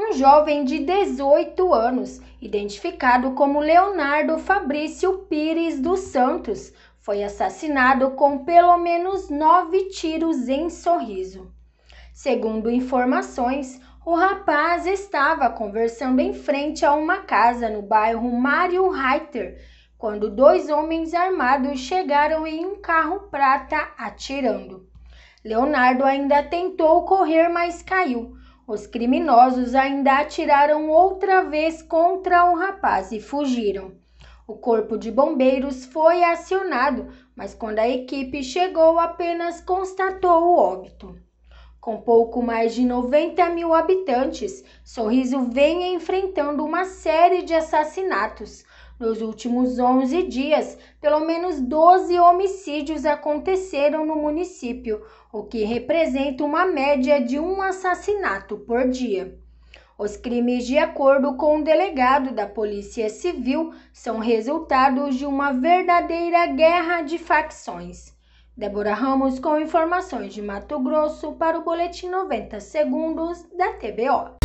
um jovem de 18 anos, identificado como Leonardo Fabrício Pires dos Santos, foi assassinado com pelo menos nove tiros em sorriso. Segundo informações, o rapaz estava conversando em frente a uma casa no bairro Mário Reiter quando dois homens armados chegaram em um carro prata atirando. Leonardo ainda tentou correr, mas caiu os criminosos ainda atiraram outra vez contra o rapaz e fugiram. O corpo de bombeiros foi acionado, mas quando a equipe chegou, apenas constatou o óbito. Com pouco mais de 90 mil habitantes, Sorriso vem enfrentando uma série de assassinatos, nos últimos 11 dias, pelo menos 12 homicídios aconteceram no município, o que representa uma média de um assassinato por dia. Os crimes, de acordo com o delegado da Polícia Civil, são resultados de uma verdadeira guerra de facções. Débora Ramos com informações de Mato Grosso para o Boletim 90 Segundos da TBO.